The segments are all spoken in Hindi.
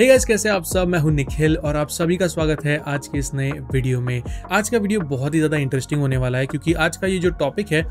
hey कैसे आप सब मैं हूं निखिल और आप सभी का स्वागत है आज के इस नए वीडियो में आज का वीडियो बहुत ही ज़्यादा इंटरेस्टिंग होने वाला है क्योंकि आज का ये जो टॉपिक है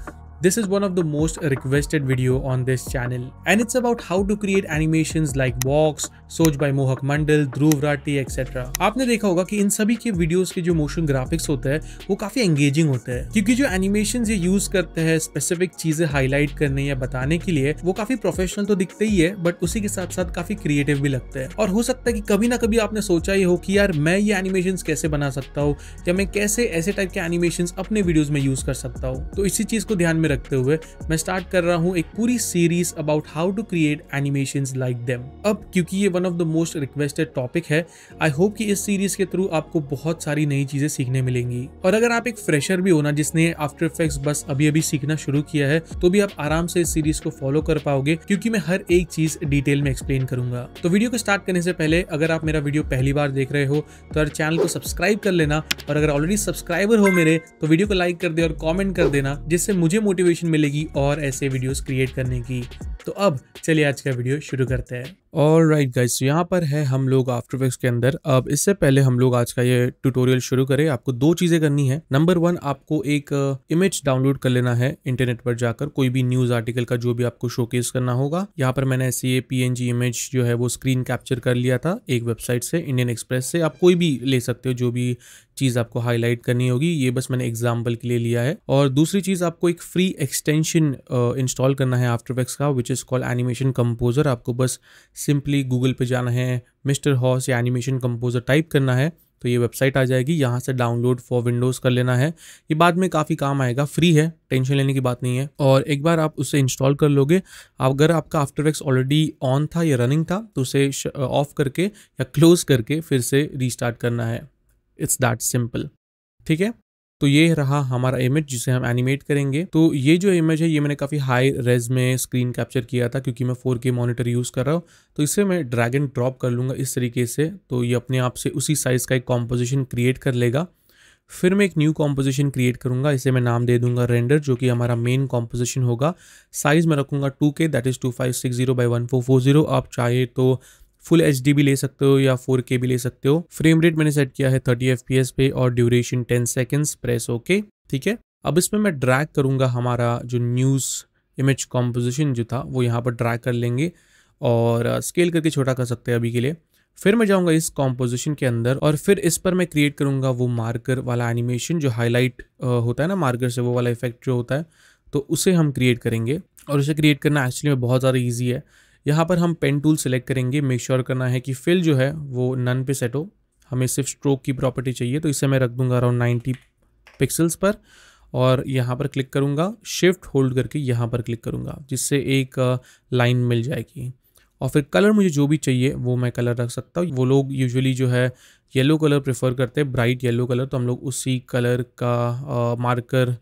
This is one of the most requested video on this channel and it's about how to create animations like walks, सोच by Mohak Mandal Dhruv Rathi etcetera आपने देखा होगा कि इन सभी के वीडियोस के जो मोशन ग्राफिक्स होते हैं वो काफी एंगेजिंग होते हैं क्योंकि जो एनिमेशन ये यूज करते हैं स्पेसिफिक चीजें हाईलाइट करने या बताने के लिए वो काफी प्रोफेशनल तो दिखते ही है बट उसी के साथ साथ काफी क्रिएटिव भी लगते हैं और हो सकता है कि कभी ना कभी आपने सोचा ये हो कि यार मैं ये एनिमेशन कैसे बना सकता हूँ या मैं कैसे ऐसे टाइप के एनिमेशन अपने वीडियोज में यूज कर सकता हूँ तो इसी चीज को ध्यान में में रखते हुए मैं स्टार्ट कर रहा हूँ एक पूरी series about how to create animation like them अब क्योंकि ये one of the most requested topic है आई होप कि इस सीरीज के थ्रू आपको बहुत सारी नई चीजें सीखने मिलेंगी और अगर आप एक फ्रेशर भी होना जिसने आफ्टर इफेक्ट बस अभी अभी सीखना शुरू किया है तो भी आप आराम से इस सीरीज को फॉलो कर पाओगे क्योंकि मैं हर एक चीज डिटेल में एक्सप्लेन करूंगा तो वीडियो को स्टार्ट करने से पहले अगर आप मेरा वीडियो पहली बार देख रहे हो तो हर चैनल को सब्सक्राइब कर लेना और अगर ऑलरेडी सब्सक्राइबर हो मेरे तो वीडियो को लाइक कर दे और कॉमेंट कर देना जिससे मुझे मोटिव मोटिवेशन मिलेगी और ऐसे वीडियोस क्रिएट करने की तो अब चलिए आज का वीडियो शुरू करते हैं और राइट गाइस यहाँ पर है हम लोग आफ्टर इफेक्ट्स के अंदर अब इससे पहले हम लोग आज का ये ट्यूटोरियल शुरू करें आपको दो चीज़ें करनी है नंबर वन आपको एक इमेज uh, डाउनलोड कर लेना है इंटरनेट पर जाकर कोई भी न्यूज़ आर्टिकल का जो भी आपको शोकेस करना होगा यहाँ पर मैंने ऐसे ये पी इमेज जो है वो स्क्रीन कैप्चर कर लिया था एक वेबसाइट से इंडियन एक्सप्रेस से आप कोई भी ले सकते हो जो भी चीज़ आपको हाईलाइट करनी होगी ये बस मैंने एग्जाम्पल के लिए लिया है और दूसरी चीज़ आपको एक फ्री एक्सटेंशन इंस्टॉल करना है आफ्टर इफेक्ट्स का which is call animation composer आपको बस सिंपली गूगल पे जाना है मिस्टर हॉस या एनिमेशन कंपोजर टाइप करना है तो ये वेबसाइट आ जाएगी यहाँ से डाउनलोड फॉर विंडोज़ कर लेना है ये बाद में काफ़ी काम आएगा फ्री है टेंशन लेने की बात नहीं है और एक बार आप उसे इंस्टॉल कर लोगे अगर आपका आफ्टर वैक्स ऑलरेडी ऑन था या रनिंग था तो उसे ऑफ करके या क्लोज़ करके फिर से रीस्टार्ट करना है इट्स दैट सिंपल ठीक है तो ये रहा हमारा इमेज जिसे हम एनिमेट करेंगे तो ये जो इमेज है ये मैंने काफ़ी हाई रेज में स्क्रीन कैप्चर किया था क्योंकि मैं फोर के मॉनिटर यूज़ कर रहा हूँ तो इसे मैं ड्रैग एंड ड्रॉप कर लूंगा इस तरीके से तो ये अपने आप से उसी साइज़ का एक कॉम्पोजिशन क्रिएट कर लेगा फिर मैं एक न्यू कॉम्पोजिशन क्रिएट करूंगा इसे मैं नाम दे दूंगा रेंडर जो कि हमारा मेन कॉम्पोजिशन होगा साइज़ मैं रखूंगा 2k that is two five six zero by one four four zero आप चाहे तो फुल एच भी ले सकते हो या फोर भी ले सकते हो फ्रेम रेट मैंने सेट किया है थर्टी एफ पे और duration ten seconds press okay ठीक है अब इसमें मैं ड्रैग करूंगा हमारा जो न्यूज़ इमेज कॉम्पोजिशन जो था वो यहाँ पर ड्रैग कर लेंगे और स्केल uh, करके छोटा कर सकते हैं अभी के लिए फिर मैं जाऊंगा इस कॉम्पोजिशन के अंदर और फिर इस पर मैं क्रिएट करूंगा वो मार्कर वाला एनिमेशन जो हाईलाइट uh, होता है ना मार्कर से वो वाला इफेक्ट जो होता है तो उसे हम क्रिएट करेंगे और उसे क्रिएट करना एक्चुअली में बहुत ज़्यादा ईजी है यहाँ पर हम पेन टूल सेलेक्ट करेंगे मेक श्योर sure करना है कि फिल जो है वो नन पे सेट हो हमें सिर्फ स्ट्रोक की प्रॉपर्टी चाहिए तो इसे मैं रख दूंगा अराउंड नाइन्टी पिक्सल्स पर और यहाँ पर क्लिक करूँगा शिफ्ट होल्ड करके यहाँ पर क्लिक करूँगा जिससे एक लाइन मिल जाएगी और फिर कलर मुझे जो भी चाहिए वो मैं कलर रख सकता हूँ वो लोग यूजुअली जो है येलो कलर प्रेफर करते हैं ब्राइट येलो कलर तो हम लोग उसी कलर का मार्कर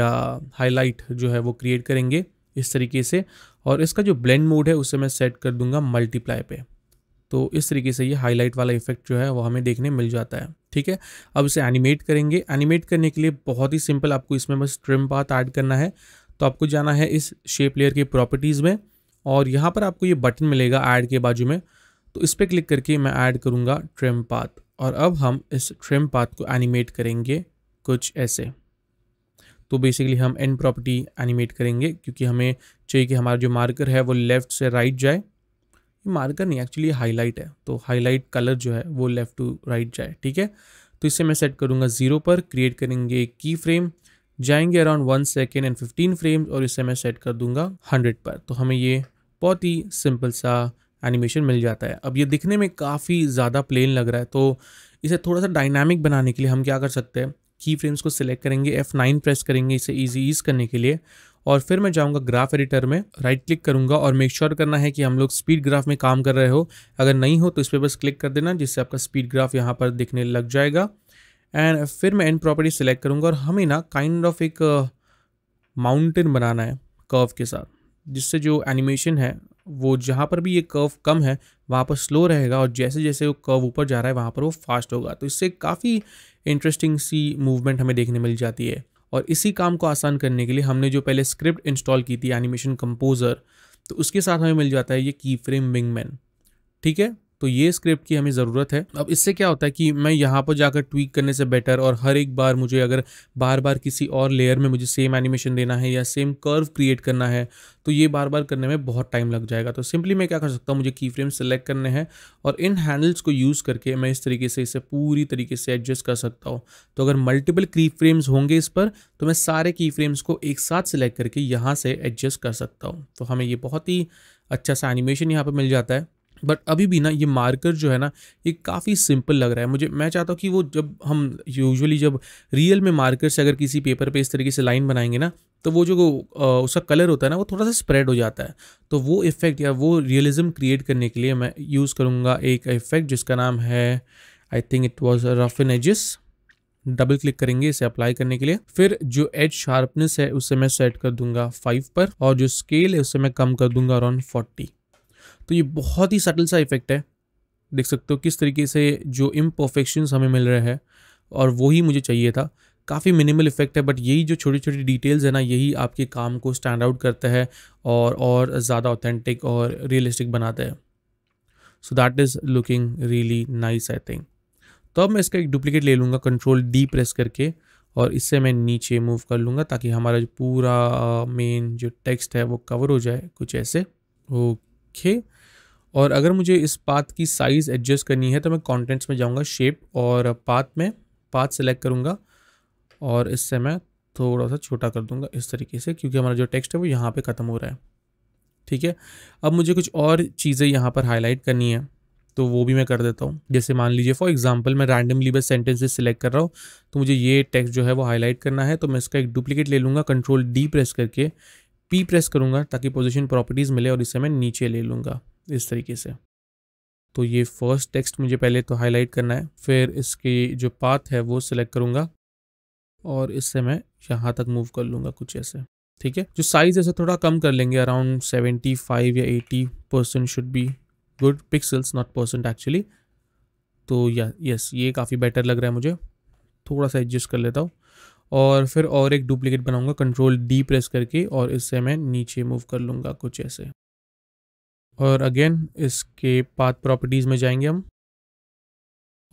या हाईलाइट जो है वो क्रिएट करेंगे इस तरीके से और इसका जो ब्लेंड मोड है उसे मैं सेट कर दूंगा मल्टीप्लाई पे तो इस तरीके से ये हाईलाइट वाला इफेक्ट जो है वो हमें देखने मिल जाता है ठीक है अब इसे एनिमेट करेंगे एनिमेट करने के लिए बहुत ही सिंपल आपको इसमें बस ट्रिम पाथ ऐड करना है तो आपको जाना है इस शेप लेयर की प्रॉपर्टीज़ में और यहाँ पर आपको ये बटन मिलेगा ऐड के बाजू में तो इस पर क्लिक करके मैं ऐड करूँगा ट्रिम पाथ और अब हम इस ट्रिम पाथ को एनिमेट करेंगे कुछ ऐसे तो बेसिकली हम एंड प्रॉपर्टी एनिमेट करेंगे क्योंकि हमें चाहिए कि हमारा जो मार्कर है वो लेफ़्ट से राइट right जाए मार्कर नहीं एक्चुअली हाईलाइट है तो हाईलाइट कलर जो है वो लेफ़्ट टू राइट जाए ठीक है तो इसे मैं सेट करूँगा ज़ीरो पर क्रिएट करेंगे की फ्रेम जाएंगे around one second and fifteen frames और इसे मैं सेट कर दूंगा हंड्रेड पर तो हमें ये बहुत ही सिंपल सा एनिमेशन मिल जाता है अब ये दिखने में काफ़ी ज़्यादा प्लेन लग रहा है तो इसे थोड़ा सा डायनामिक बनाने के लिए हम क्या कर सकते हैं की फ्रेम्स को सिलेक्ट करेंगे F9 प्रेस करेंगे इसे ईजी ईज करने के लिए और फिर मैं जाऊंगा ग्राफ एडिटर में राइट क्लिक करूंगा और मेक श्योर sure करना है कि हम लोग स्पीड ग्राफ में काम कर रहे हो अगर नहीं हो तो इस पर बस क्लिक कर देना जिससे आपका स्पीड ग्राफ यहाँ पर दिखने लग जाएगा एंड फिर मैं एंड प्रॉपर्टी सेलेक्ट करूँगा और हमें ना काइंड ऑफ एक माउंटेन uh, बनाना है कर्व के साथ जिससे जो एनिमेशन है वो जहाँ पर भी ये कर्व कम है वहाँ पर स्लो रहेगा और जैसे जैसे वो कर्व ऊपर जा रहा है वहाँ पर वो फास्ट होगा तो इससे काफ़ी इंटरेस्टिंग सी मूवमेंट हमें देखने मिल जाती है और इसी काम को आसान करने के लिए हमने जो पहले स्क्रिप्ट इंस्टॉल की थी एनिमेशन कंपोज़र तो उसके साथ हमें मिल जाता है ये की फ्रेम विंगमैन ठीक है तो ये स्क्रिप्ट की हमें ज़रूरत है अब इससे क्या होता है कि मैं यहाँ पर जाकर ट्वीक करने से बेटर और हर एक बार मुझे अगर बार बार किसी और लेयर में मुझे सेम एनिमेशन देना है या सेम कर्व क्रिएट करना है तो ये बार बार करने में बहुत टाइम लग जाएगा तो सिंपली मैं क्या कर सकता हूँ मुझे की फ्रेम सेलेक्ट करने हैं और इन हैंडल्स को यूज़ करके मैं इस तरीके से इसे पूरी तरीके से एडजस्ट कर सकता हूँ तो अगर मल्टीपल की फ्रेम्स होंगे इस पर तो मैं सारे की फ्रेम्स को एक साथ सेलेक्ट करके यहाँ से एडजस्ट कर सकता हूँ तो हमें ये बहुत ही अच्छा सा एनिमेशन यहाँ पर मिल जाता है बट अभी भी ना ये मार्कर जो है ना ये काफ़ी सिंपल लग रहा है मुझे मैं चाहता हूँ कि वो जब हम यूजुअली जब रियल में मार्कर से अगर किसी पेपर पे इस तरीके से लाइन बनाएंगे ना तो वो जो उसका कलर होता है ना वो थोड़ा सा स्प्रेड हो जाता है तो वो इफ़ेक्ट या वो रियलिज़म क्रिएट करने के लिए मैं यूज़ करूँगा एक इफ़ेक्ट जिसका नाम है I think it was rough in edges double click करेंगे इसे अप्लाई करने के लिए फिर जो एज शार्पनेस है उसे मैं सेट कर दूंगा फाइव पर और जो स्केल है उसे मैं कम कर दूंगा अराउंड फोर्टी तो ये बहुत ही सटल सा इफेक्ट है देख सकते हो किस तरीके से जो इम हमें मिल रहे हैं और वही मुझे चाहिए था काफ़ी मिनिमल इफेक्ट है बट यही जो छोटी छोटी डिटेल्स है ना यही आपके काम को स्टैंड आउट करता है और और ज़्यादा ऑथेंटिक और रियलिस्टिक बनाता है so that is looking really nice I think तो अब मैं इसका एक डुप्लीकेट ले लूँगा कंट्रोल डी प्रेस करके और इससे मैं नीचे मूव कर लूँगा ताकि हमारा जो पूरा मेन uh, जो टेक्स्ट है वो कवर हो जाए कुछ ऐसे ओके okay. और अगर मुझे इस पाथ की साइज़ एडजस्ट करनी है तो मैं कॉन्टेंट्स में जाऊँगा शेप और पाथ में पाथ सेलेक्ट करूँगा और इससे मैं थोड़ा सा छोटा कर दूँगा इस तरीके से क्योंकि हमारा जो टेक्स्ट है वो यहाँ पर ख़त्म हो रहा है ठीक है अब मुझे कुछ और चीज़ें यहाँ पर हाईलाइट करनी है तो वो भी मैं कर देता हूँ जैसे मान लीजिए फॉर एग्जांपल मैं रैंडमली बस सेंटेंसेस सिलेक्ट कर रहा हूँ तो मुझे ये टेक्स्ट जो है वो हाईलाइट करना है तो मैं इसका एक डुप्लीकेट ले लूँगा कंट्रोल डी प्रेस करके पी प्रेस करूँगा ताकि पोजिशन प्रॉपर्टीज़ मिले और इसे मैं नीचे ले लूँगा इस तरीके से तो ये फर्स्ट टेक्स्ट मुझे पहले तो हाईलाइट करना है फिर इसके जो पाथ है वो सिलेक्ट करूँगा और इससे मैं यहाँ तक मूव कर लूँगा कुछ ऐसे ठीक है जो साइज़ ऐसे थोड़ा कम कर लेंगे अराउंड सेवेंटी फाइव या eighty percent should be good pixels not percent actually तो या यस ये काफ़ी बेटर लग रहा है मुझे थोड़ा सा एडजस्ट कर लेता हूँ और फिर और एक डुप्लीकेट बनाऊँगा कंट्रोल डी प्रेस करके और इससे मैं नीचे मूव कर लूँगा कुछ ऐसे और अगेन इसके पाथ प्रॉपर्टीज़ में जाएंगे हम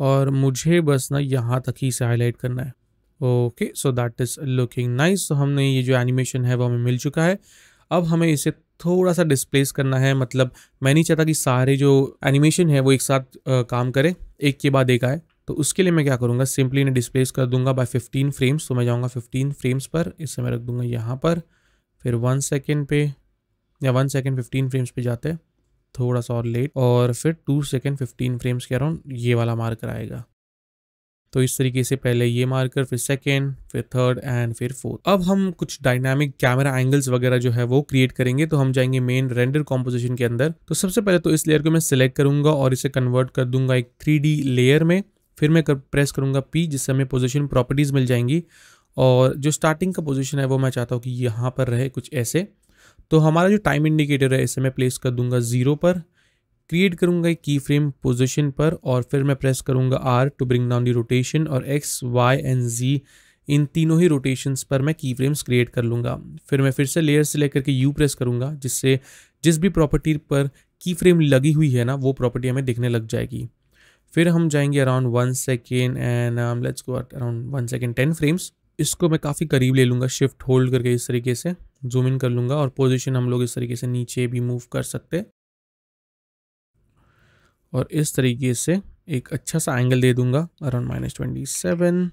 और मुझे बस ना यहाँ तक ही से हाईलाइट करना है okay so that is looking nice तो हमने ये जो एनिमेशन है वो हमें मिल चुका है अब हमें इसे थोड़ा सा डिस्प्लेस करना है मतलब मैं नहीं चाहता कि सारे जो एनिमेशन है वो एक साथ आ, काम करें एक के बाद एक आए तो उसके लिए मैं क्या करूँगा सिंपली इन्हें डिस्प्लेस कर दूंगा बाय 15 फ्रेम्स तो मैं जाऊँगा 15 फ्रेम्स पर इसे मैं रख दूँगा यहाँ पर फिर वन सेकेंड पे या वन सेकेंड फिफ्टीन फ्रेम्स पर जाते हैं थोड़ा सा और लेट और फिर टू सेकेंड फिफ्टीन फ्रेम्स के अराउंड ये वाला मार्कर आएगा तो इस तरीके से पहले ये मार्कर फिर सेकेंड फिर थर्ड एंड फिर फोर्थ अब हम कुछ डायनामिक कैमरा एंगल्स वगैरह जो है वो क्रिएट करेंगे तो हम जाएंगे मेन रेंडर कॉम्पोजिशन के अंदर तो सबसे पहले तो इस लेयर को मैं सिलेक्ट करूंगा और इसे कन्वर्ट कर दूंगा एक थ्री लेयर में फिर मैं कर, प्रेस करूंगा पी जिससे हमें पोजिशन प्रॉपर्टीज़ मिल जाएंगी और जो स्टार्टिंग का पोजिशन है वो मैं चाहता हूँ कि यहाँ पर रहे कुछ ऐसे तो हमारा जो टाइम इंडिकेटर है इसे मैं प्लेस कर दूंगा ज़ीरो पर क्रिएट करूंगा एक की फ्रेम पोजिशन पर और फिर मैं प्रेस करूंगा R two bring down the rotation और एक्स वाई एंड जी इन तीनों ही रोटेशंस पर मैं की फ्रेम्स क्रिएट कर लूँगा फिर मैं फिर से लेयर से लेकर के यू प्रेस करूँगा जिससे जिस भी प्रॉपर्टी पर की फ्रेम लगी हुई है ना वो प्रॉपर्टी हमें दिखने लग जाएगी फिर हम जाएंगे around one second and let's go around one second ten frames इसको मैं काफ़ी करीब ले लूँगा शिफ्ट होल्ड करके इस तरीके से जूम इन कर लूँगा और पोजीशन हम लोग इस तरीके से नीचे भी मूव कर सकते और इस तरीके से एक अच्छा सा एंगल दे दूंगा अराउंड माइनस ट्वेंटी सेवन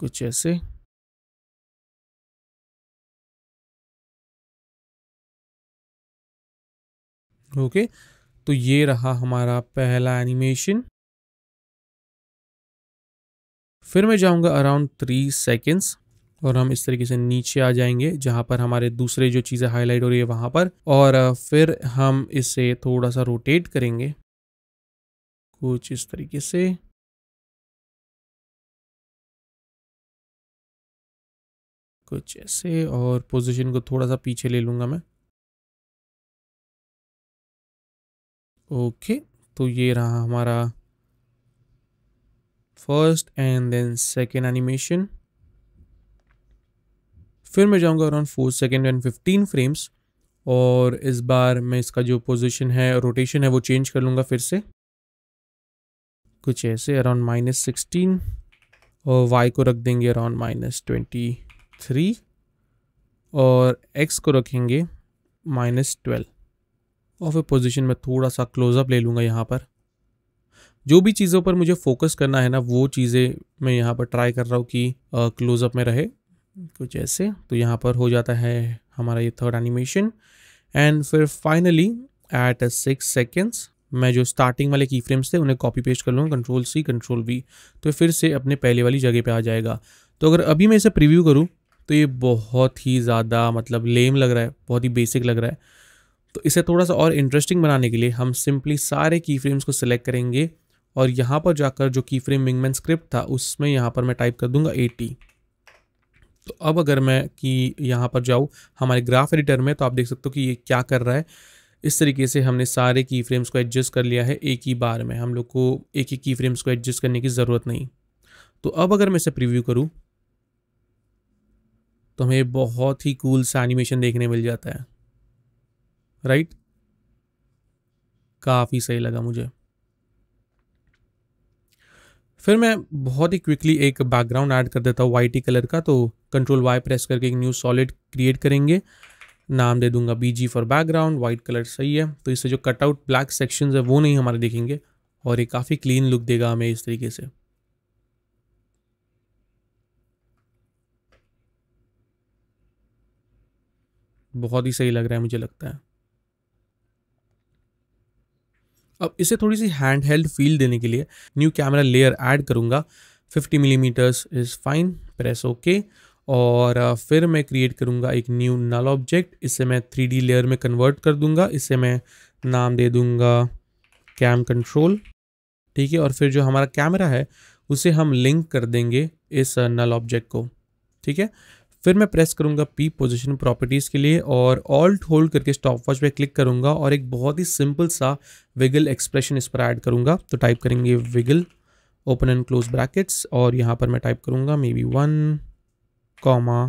कुछ ऐसे ओके okay, तो ये रहा हमारा पहला एनिमेशन फिर मैं जाऊंगा अराउंड थ्री सेकेंड्स और हम इस तरीके से नीचे आ जाएंगे जहां पर हमारे दूसरे जो चीज़ें हाईलाइट हो रही है वहां पर और फिर हम इसे थोड़ा सा रोटेट करेंगे कुछ इस तरीके से कुछ ऐसे और पोजीशन को थोड़ा सा पीछे ले लूंगा मैं ओके तो ये रहा हमारा first and then second animation फिर मैं जाऊँगा around four second and fifteen frames और इस बार मैं इसका जो पोजिशन है रोटेशन है वो चेंज कर लूँगा फिर से कुछ ऐसे अराउंड माइनस सिक्सटीन और वाई को रख देंगे अराउंड माइनस ट्वेंटी थ्री और एक्स को रखेंगे माइनस ट्वेल्व और फिर पोजिशन में थोड़ा सा क्लोज़अप ले लूँगा यहाँ पर जो भी चीज़ों पर मुझे फोकस करना है ना वो चीज़ें मैं यहाँ पर ट्राई कर रहा हूँ कि क्लोज़अप में रहे कुछ ऐसे तो यहाँ पर हो जाता है हमारा ये थर्ड एनिमेशन एंड फिर फाइनली एट सिक्स सेकेंड्स मैं जो स्टार्टिंग वाले की फ्रेम्स थे उन्हें कॉपी पेस्ट कर लूँगा कंट्रोल सी कंट्रोल वी तो फिर से अपने पहले वाली जगह पे आ जाएगा तो अगर अभी मैं इसे प्रीव्यू करूँ तो ये बहुत ही ज़्यादा मतलब लेम लग रहा है बहुत ही बेसिक लग रहा है तो इसे थोड़ा सा और इंटरेस्टिंग बनाने के लिए हम सिंपली सारे की फ्रेम्स को सिलेक्ट करेंगे और यहाँ पर जाकर जो की फ्रेम विंगमैन स्क्रिप्ट था उसमें यहाँ पर मैं टाइप कर दूँगा एटी तो अब अगर मैं कि यहाँ पर जाऊँ हमारे ग्राफ एडिटर में तो आप देख सकते हो कि ये क्या कर रहा है इस तरीके से हमने सारे की फ्रेम्स को एडजस्ट कर लिया है एक ही बार में हम लोग को एक ही की फ्रेम्स को एडजस्ट करने की ज़रूरत नहीं तो अब अगर मैं इसे प्रिव्यू करूँ तो हमें बहुत ही कूल सा एनिमेशन देखने मिल जाता है राइट काफ़ी सही लगा मुझे फिर मैं बहुत ही क्विकली एक बैकग्राउंड ऐड कर देता हूँ वाइटी कलर का तो कंट्रोल वाई प्रेस करके एक न्यू सॉलिड क्रिएट करेंगे नाम दे दूंगा B G for background white colour सही है तो इससे जो कटआउट ब्लैक सेक्शन है वो नहीं हमारे देखेंगे और ये काफ़ी क्लीन लुक देगा हमें इस तरीके से बहुत ही सही लग रहा है मुझे लगता है अब इसे थोड़ी सी हैंड हेल्ड फील देने के लिए न्यू कैमरा लेयर ऐड करूँगा fifty millimetres is fine press okay और uh, फिर मैं क्रिएट करूँगा एक न्यू नल ऑब्जेक्ट इसे मैं थ्री लेयर में कन्वर्ट कर दूँगा इसे मैं नाम दे दूँगा कैम कंट्रोल ठीक है और फिर जो हमारा कैमरा है उसे हम लिंक कर देंगे इस नल uh, ऑब्जेक्ट को ठीक है फिर मैं प्रेस करूंगा पी पोजिशन प्रॉपर्टीज़ के लिए और ऑल्ट होल्ड करके स्टॉप वॉच पर क्लिक करूंगा और एक बहुत ही सिंपल सा विगल एक्सप्रेशन इस पर ऐड करूंगा तो टाइप करेंगे wiggle open and close brackets और यहाँ पर मैं टाइप करूंगा maybe one comma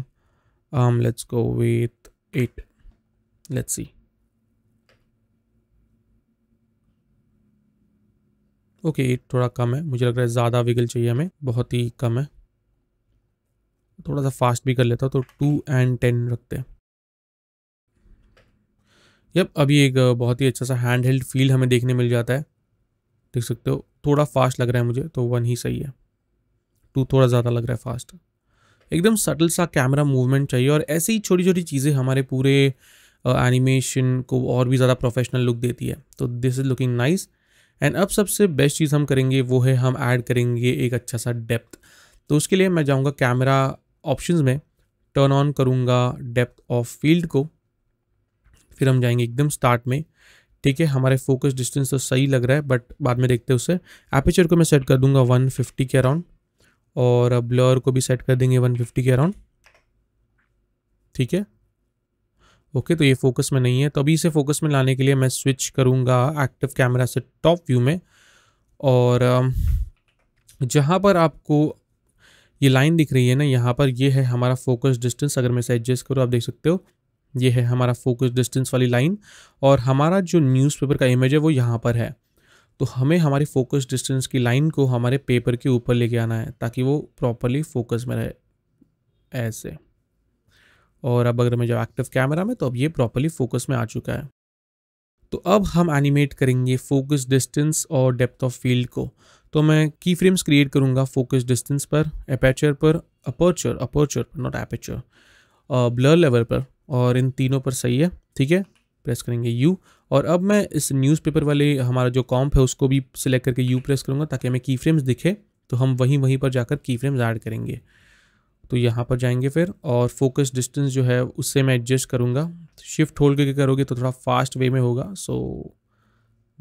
let's go with eight let's see okay okay, eight थोड़ा कम है मुझे लग रहा है ज़्यादा विगल चाहिए हमें बहुत ही कम है थोड़ा सा फास्ट भी कर लेता हूँ तो टू एंड टेन रखते हैं यप अभी एक बहुत ही अच्छा सा हैंड हेल्ड फील हमें देखने मिल जाता है देख सकते हो थोड़ा फास्ट लग रहा है मुझे तो वन ही सही है टू थोड़ा ज़्यादा लग रहा है फास्ट एकदम सटल सा कैमरा मूवमेंट चाहिए और ऐसी ही छोटी छोटी चीज़ें हमारे पूरे एनिमेशन को और भी ज़्यादा प्रोफेशनल लुक देती है तो this is looking nice and अब सबसे बेस्ट चीज़ हम करेंगे वो है हम ऐड करेंगे एक अच्छा सा डेप्थ तो उसके लिए मैं जाऊँगा कैमरा ऑप्शंस में टर्न ऑन करूँगा डेप्थ ऑफ फील्ड को फिर हम जाएंगे एकदम स्टार्ट में ठीक है हमारे फोकस डिस्टेंस तो सही लग रहा है बट बाद में देखते हैं उसे एपिचर को मैं सेट कर दूंगा 150 के अराउंड और ब्लर को भी सेट कर देंगे 150 के अराउंड ठीक है ओके तो ये फोकस में नहीं है तो अभी इसे फोकस में लाने के लिए मैं स्विच करूँगा एक्टिव कैमरा से टॉप व्यू में और जहाँ पर आपको ये लाइन दिख रही है ना यहाँ पर ये है हमारा फोकस डिस्टेंस अगर मैं इसे एडजस्ट करूँ आप देख सकते हो ये है हमारा फोकस डिस्टेंस वाली लाइन और हमारा जो न्यूज़पेपर का इमेज है वो यहाँ पर है तो हमें हमारी फोकस डिस्टेंस की लाइन को हमारे पेपर के ऊपर लेके आना है ताकि वो प्रॉपरली फोकस में रहे ऐसे और अब अगर मैं जब एक्टिव कैमरा में तो अब ये प्रॉपरली फोकस में आ चुका है तो अब हम एनिमेट करेंगे फोकस डिस्टेंस और डेप्थ ऑफ फील्ड को तो मैं की फ्रेम्स क्रिएट करूँगा फोकस डिस्टेंस पर अपेचर पर अपर्चर अपर्चर पर नॉट एपेचर ब्लर लेवल पर और इन तीनों पर सही है ठीक है प्रेस करेंगे यू और अब मैं इस न्यूज़पेपर वाले हमारा जो कॉम्प है उसको भी सिलेक्ट करके यू प्रेस करूँगा ताकि हमें की फ्रेम्स दिखे तो हम वहीं वहीं पर जाकर की फ्रेम्स ऐड करेंगे तो यहाँ पर जाएंगे फिर और फोकस डिस्टेंस जो है उससे मैं एडजस्ट करूँगा शिफ्ट होल्ड करके करोगे तो थोड़ा फास्ट वे में होगा सो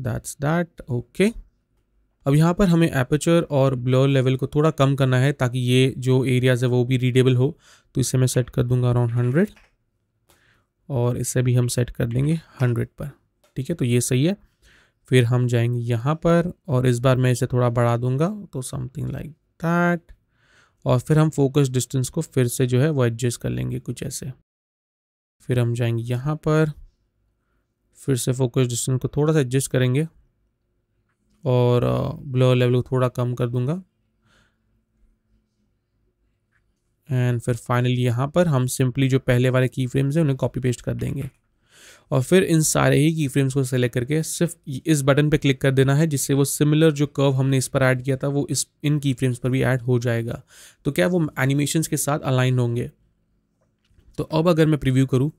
दैट्स दैट ओके अब यहाँ पर हमें एपेचर और ब्लर लेवल को थोड़ा कम करना है ताकि ये जो एरियाज़ है वो भी रीडेबल हो तो इसे मैं सेट कर दूंगा अराउंड हंड्रेड और इसे भी हम सेट कर देंगे हंड्रेड पर ठीक है तो ये सही है फिर हम जाएंगे यहाँ पर और इस बार मैं इसे थोड़ा बढ़ा दूंगा तो समथिंग लाइक दैट और फिर हम फोकस डिस्टेंस को फिर से जो है वो एडजस्ट कर लेंगे कुछ ऐसे फिर हम जाएंगे यहाँ पर फिर से फोकस डिस्टेंस को थोड़ा सा एडजस्ट करेंगे और ब्लर लेवल को थोड़ा कम कर दूंगा एंड फिर फाइनली यहाँ पर हम सिंपली जो पहले वाले की फ्रेम्स हैं उन्हें कॉपी पेस्ट कर देंगे और फिर इन सारे ही की फ्रेम्स को सेलेक्ट करके सिर्फ इस बटन पे क्लिक कर देना है जिससे वो सिमिलर जो कर्व हमने इस पर ऐड किया था वो इस इन की फ्रेम्स पर भी ऐड हो जाएगा तो क्या वो एनिमेशन के साथ अलाइन होंगे तो अब अगर मैं प्रिव्यू करूँ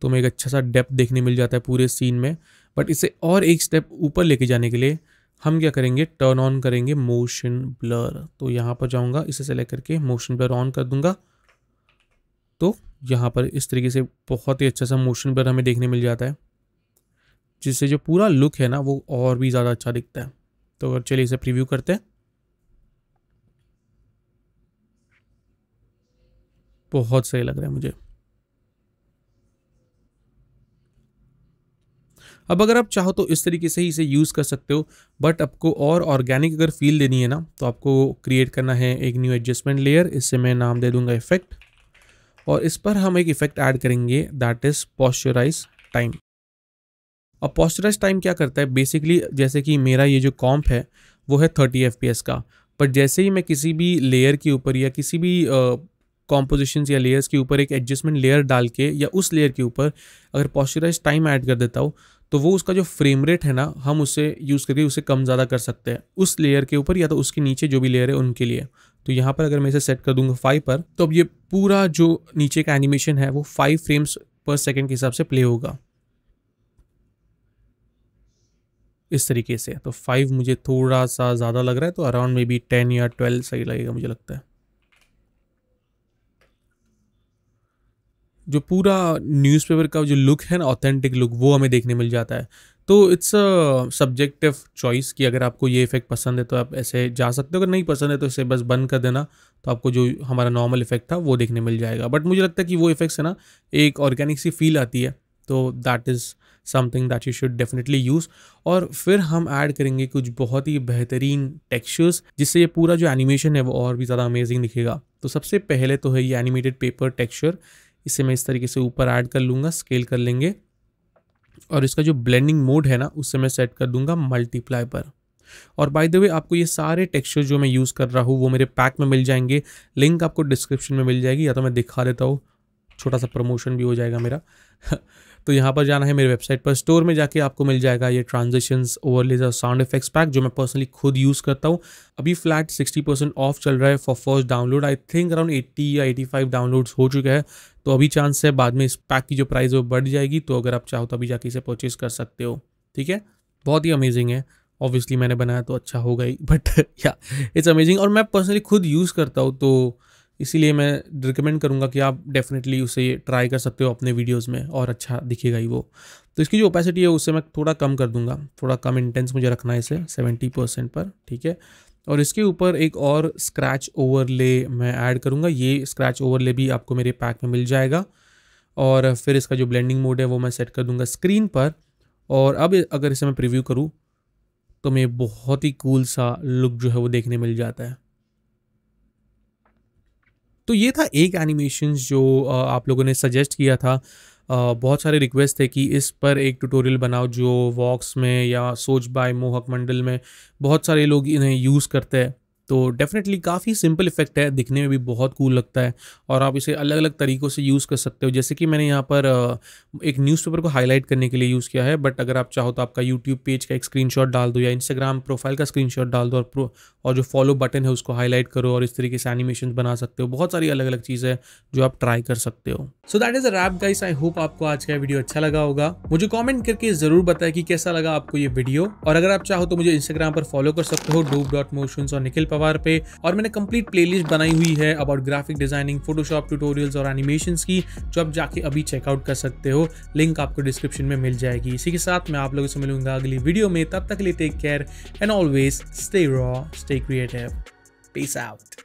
तो मैं एक अच्छा सा डेप्थ देखने मिल जाता है पूरे सीन में बट इसे और एक स्टेप ऊपर लेके जाने के लिए हम क्या करेंगे टर्न ऑन करेंगे मोशन ब्लर तो यहाँ पर जाऊँगा इसे सेलेक्ट करके मोशन ब्लर ऑन कर दूँगा तो यहाँ पर इस तरीके से बहुत ही अच्छा सा मोशन ब्लर हमें देखने मिल जाता है जिससे जो पूरा लुक है ना वो और भी ज़्यादा अच्छा दिखता है तो अगर चलिए इसे प्रीव्यू करते हैं बहुत सही लग रहा है मुझे अब अगर आप चाहो तो इस तरीके से ही इसे यूज़ कर सकते हो बट आपको और ऑर्गेनिक अगर फील देनी है ना तो आपको क्रिएट करना है एक न्यू एडजस्टमेंट लेयर इससे मैं नाम दे दूंगा इफेक्ट और इस पर हम एक इफेक्ट ऐड करेंगे दैट इज़ पॉस्चराइज टाइम अब पॉस्चराइज टाइम क्या करता है बेसिकली जैसे कि मेरा ये जो कॉम्प है वो है थर्टी एफ का बट जैसे ही मैं किसी भी लेयर के ऊपर या किसी भी कॉम्पोजिशन या लेयर्स के ऊपर एक एडजस्टमेंट लेयर डाल के या उस लेयर के ऊपर अगर पॉस्चराइज टाइम ऐड कर देता हूँ तो वो उसका जो फ्रेम रेट है ना हम उसे यूज़ करके उसे कम ज़्यादा कर सकते हैं उस लेयर के ऊपर या तो उसके नीचे जो भी लेयर है उनके लिए तो यहाँ पर अगर मैं इसे सेट कर दूंगा फाइव पर तो अब ये पूरा जो नीचे का एनिमेशन है वो फाइव फ्रेम्स पर सेकेंड के हिसाब से प्ले होगा इस तरीके से तो फाइव मुझे थोड़ा सा ज़्यादा लग रहा है तो अराउंड मे बी टेन या ट्वेल्व सही लगेगा मुझे लगता है जो पूरा न्यूज़पेपर का जो लुक है ना ऑथेंटिक लुक वो हमें देखने मिल जाता है तो इट्स अ सब्जेक्टिव चॉइस कि अगर आपको ये इफेक्ट पसंद है तो आप ऐसे जा सकते हो अगर नहीं पसंद है तो इसे बस बंद कर देना तो आपको जो हमारा नॉर्मल इफेक्ट था वो देखने मिल जाएगा बट मुझे लगता है कि वो इफेक्ट्स है ना एक ऑर्गेनिक सी फील आती है तो that is something that you should definitely use और फिर हम ऐड करेंगे कुछ बहुत ही बेहतरीन टेक्स्चर्स जिससे ये पूरा जो एनिमेशन है वो और भी ज़्यादा अमेजिंग दिखेगा तो सबसे पहले तो है ये एनिमेटेड पेपर टेक्स्चर इसे मैं इस तरीके से ऊपर ऐड कर लूँगा स्केल कर लेंगे और इसका जो ब्लेंडिंग मोड है ना उससे मैं सेट कर दूंगा मल्टीप्लाई पर और बाय द वे आपको ये सारे टेक्सचर जो मैं यूज़ कर रहा हूँ वो मेरे पैक में मिल जाएंगे लिंक आपको डिस्क्रिप्शन में मिल जाएगी या तो मैं दिखा देता हूँ छोटा सा प्रमोशन भी हो जाएगा मेरा तो यहाँ पर जाना है मेरे वेबसाइट पर स्टोर में जाके आपको मिल जाएगा ये ट्रांजेक्शन ओवरलेज और साउंड इफेक्ट्स पैक जो मैं पर्सनली खुद यूज़ करता हूँ अभी फ्लैट सिक्सटी परसेंट ऑफ चल रहा है for first download I think around eighty या एटी फाइव डाउनलोड्स हो चुके हैं तो अभी चांस है बाद में इस पैक की जो प्राइस वो बढ़ जाएगी तो अगर आप चाहो तो अभी जाके इसे परचेज़ कर सकते हो ठीक है बहुत ही अमेजिंग है ऑब्वियसली मैंने बनाया तो अच्छा होगा ही बट या इट्स अमेजिंग और मैं पर्सनली खुद यूज़ करता हूँ तो इसीलिए मैं रिकमेंड करूँगा कि आप डेफिनेटली उसे ट्राई कर सकते हो अपने वीडियोज़ में और अच्छा दिखेगा ही वो तो इसकी जो ओपेसिटी है उसे मैं थोड़ा कम कर दूंगा थोड़ा कम इंटेंस मुझे रखना है इसे सेवेंटी परसेंट पर ठीक है और इसके ऊपर एक और स्क्रैच ओवरले मैं ऐड करूँगा ये स्क्रैच ओवरले भी आपको मेरे पैक में मिल जाएगा और फिर इसका जो ब्लेंडिंग मोड है वो मैं सेट कर दूँगा स्क्रीन पर और अब अगर इसे मैं प्रिव्यू करूँ तो मैं बहुत ही कूल सा लुक जो है वो देखने मिल जाता है तो ये था एक एनिमेशन जो आप लोगों ने सजेस्ट किया था बहुत सारे रिक्वेस्ट थे कि इस पर एक ट्यूटोरियल बनाओ जो वॉक्स में या सोच बाय मोहक मंडल में बहुत सारे लोग इन्हें यूज़ करते हैं तो डेफिनेटली काफ़ी सिंपल इफेक्ट है दिखने में भी बहुत कूल लगता है और आप इसे अलग अलग तरीक़ों से यूज़ कर सकते हो जैसे कि मैंने यहाँ पर एक न्यूज़पेपर को हाईलाइट करने के लिए यूज़ किया है बट अगर आप चाहो तो आपका यूट्यूब पेज का एक स्क्रीन डाल दो या इंस्टाग्राम प्रोफाइल का स्क्रीन डाल दो और प्रो और जो फॉलो बटन है उसको हाईलाइट करो और इस तरीके से एनिमेशन बना सकते हो बहुत सारी अलग अलग चीज है जो आप ट्राई कर सकते हो so that is a wrap guys I hope आपको आज का वीडियो अच्छा लगा होगा मुझे कॉमेंट करके ज़रूर बताया कि कैसा लगा आपको ये वीडियो और अगर आप चाहो तो मुझे इंस्टाग्राम पर फॉलो कर सकते हो डूब डॉट मोशन और निकल पवार पे और मैंने कंप्लीट प्लेलिस्ट बनाई हुई है about graphic designing Photoshop tutorials और एनिमेशन की जो आप जाके अभी चेकआउट कर सकते हो लिंक आपको डिस्क्रिप्शन में मिल जाएगी इसी के साथ मैं आप लोगों से मिलूंगा अगली वीडियो में तब तक लिए take care and always stay raw stay creative peace out